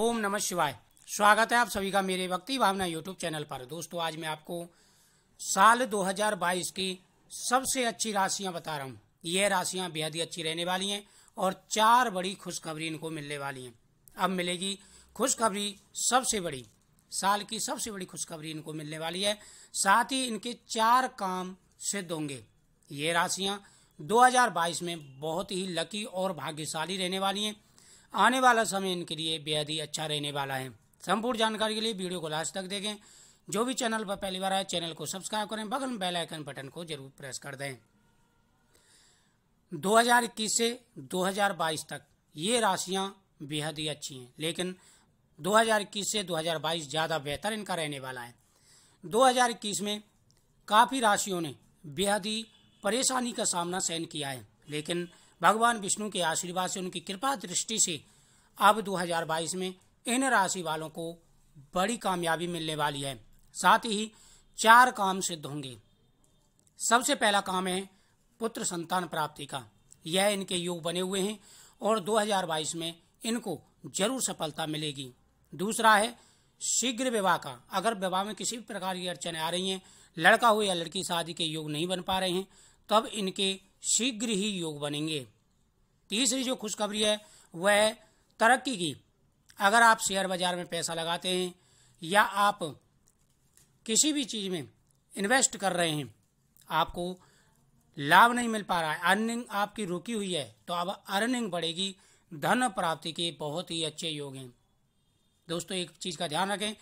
ओम नमः शिवाय स्वागत है आप सभी का मेरे भक्ति भावना यूट्यूब चैनल पर दोस्तों आज मैं आपको साल 2022 की सबसे अच्छी राशियां बता रहा हूं ये राशियां बेहद ही अच्छी रहने वाली हैं और चार बड़ी खुशखबरी इनको मिलने वाली हैं अब मिलेगी खुशखबरी सबसे बड़ी साल की सबसे बड़ी खुशखबरी इनको मिलने वाली है साथ ही इनके चार काम सिद्ध होंगे ये राशियां 2022 में बहुत ही लकी और भाग्यशाली रहने वाली हैं आने वाला समय इनके लिए बेहद ही अच्छा रहने वाला है संपूर्ण जानकारी के लिए वीडियो को लास्ट तक देखें जो भी चैनल पर पहली बार आए चैनल को सब्सक्राइब करें बगल में बेल आइकन बटन को जरूर प्रेस कर दें 2021 से 2022 तक ये राशियां बेहद ही अच्छी हैं लेकिन 2021 से 2022 ज़्यादा बेहतर इनका रहने वाला है 2021 में काफ़ी राशियों ने बेहद ही परेशानी का सामना सहन किया है लेकिन भगवान विष्णु के आशीर्वाद से उनकी कृपा दृष्टि से अब 2022 में इन राशि वालों को बड़ी कामयाबी मिलने वाली है साथ ही चार काम सिद्ध होंगे सबसे पहला काम है पुत्र संतान प्राप्ति का यह इनके योग बने हुए हैं और 2022 में इनको जरूर सफलता मिलेगी दूसरा है शीघ्र विवाह का अगर विवाह में किसी भी प्रकार की अड़चने आ रही हैं लड़का हो या लड़की शादी के योग नहीं बन पा रहे हैं तब इनके शीघ्र ही योग बनेंगे तीसरी जो खुशखबरी है वह तरक्की की अगर आप शेयर बाजार में पैसा लगाते हैं या आप किसी भी चीज़ में इन्वेस्ट कर रहे हैं आपको लाभ नहीं मिल पा रहा है अर्निंग आपकी रुकी हुई है तो अब अर्निंग बढ़ेगी धन प्राप्ति के बहुत ही अच्छे योग हैं दोस्तों एक चीज़ का ध्यान रखें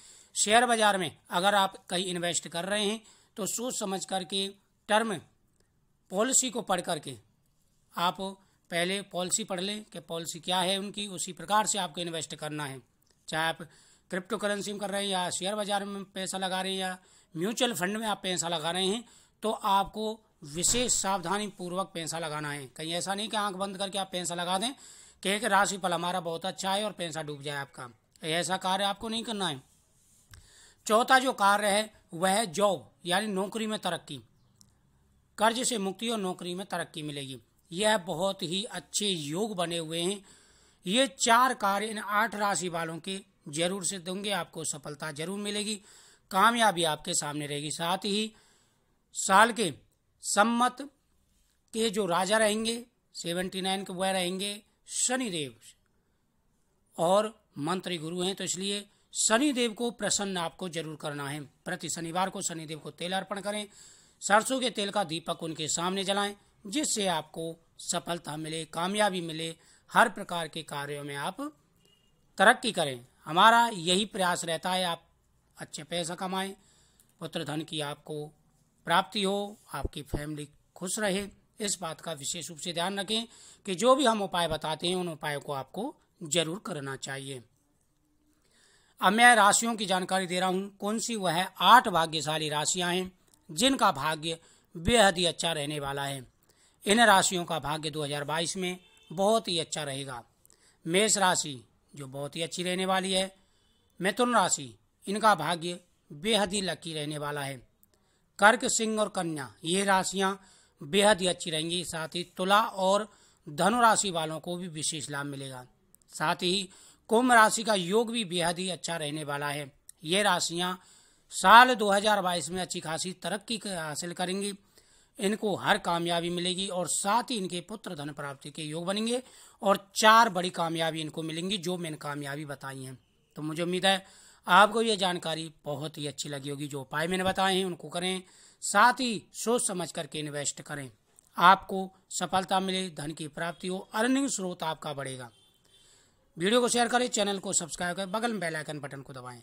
शेयर बाजार में अगर आप कहीं इन्वेस्ट कर रहे हैं तो सोच समझ करके टर्म पॉलिसी को पढ़ करके आप पहले पॉलिसी पढ़ लें कि पॉलिसी क्या है उनकी उसी प्रकार से आपको इन्वेस्ट करना है चाहे आप क्रिप्टो करेंसी में कर रहे हैं या शेयर बाजार में पैसा लगा रहे हैं या म्यूचुअल फंड में आप पैसा लगा रहे हैं तो आपको विशेष सावधानी पूर्वक पैसा लगाना है कहीं ऐसा नहीं कि आंख बंद करके आप पैसा लगा दें एक राशि राशिफल हमारा बहुत अच्छा है और पैसा डूब जाए आपका ऐसा कार्य आपको नहीं करना है चौथा जो कार्य है वह है जॉब यानी नौकरी में तरक्की कर्ज से मुक्ति और नौकरी में तरक्की मिलेगी यह बहुत ही अच्छे योग बने हुए हैं ये चार कार्य इन आठ राशि वालों के जरूर से दूंगे आपको सफलता जरूर मिलेगी कामयाबी आपके सामने रहेगी साथ ही साल के सम्मत के जो राजा रहेंगे सेवेंटी नाइन के वह रहेंगे शनिदेव और मंत्री गुरु हैं तो इसलिए शनिदेव को प्रसन्न आपको जरूर करना है प्रति शनिवार को शनिदेव को तेल अर्पण करें सरसों के तेल का दीपक उनके सामने जलाएं जिससे आपको सफलता मिले कामयाबी मिले हर प्रकार के कार्यों में आप तरक्की करें हमारा यही प्रयास रहता है आप अच्छे पैसा कमाएं पुत्र धन की आपको प्राप्ति हो आपकी फैमिली खुश रहे इस बात का विशेष रूप से ध्यान रखें कि जो भी हम उपाय बताते हैं उन उपायों को आपको जरूर करना चाहिए अब मैं राशियों की जानकारी दे रहा हूं कौन सी वह आठ भाग्यशाली राशियां हैं जिनका भाग्य बेहद ही अच्छा रहने वाला है इन राशियों का भाग्य 2022 में बहुत ही अच्छा रहेगा मेष राशि जो बहुत ही अच्छी रहने वाली है मिथुन राशि इनका भाग्य बेहद ही लकी रहने वाला है कर्क सिंह और कन्या ये राशियां बेहद ही अच्छी रहेंगी साथ ही तुला और धनु राशि वालों को भी विशेष लाभ मिलेगा साथ ही कुंभ राशि का योग भी बेहद ही अच्छा रहने वाला है ये राशियां साल 2022 में अच्छी खासी तरक्की हासिल करेंगी इनको हर कामयाबी मिलेगी और साथ ही इनके पुत्र धन प्राप्ति के योग बनेंगे और चार बड़ी कामयाबी इनको मिलेंगी जो मैंने कामयाबी बताई हैं तो मुझे उम्मीद है आपको ये जानकारी बहुत ही अच्छी लगी होगी जो उपाय मैंने बताए हैं उनको करें साथ ही सोच समझ करके इन्वेस्ट करें आपको सफलता मिले धन की प्राप्ति हो अर्निंग स्रोत आपका बढ़ेगा वीडियो को शेयर करें चैनल को सब्सक्राइब करें बगल में बेल आइकन बटन को दबाएं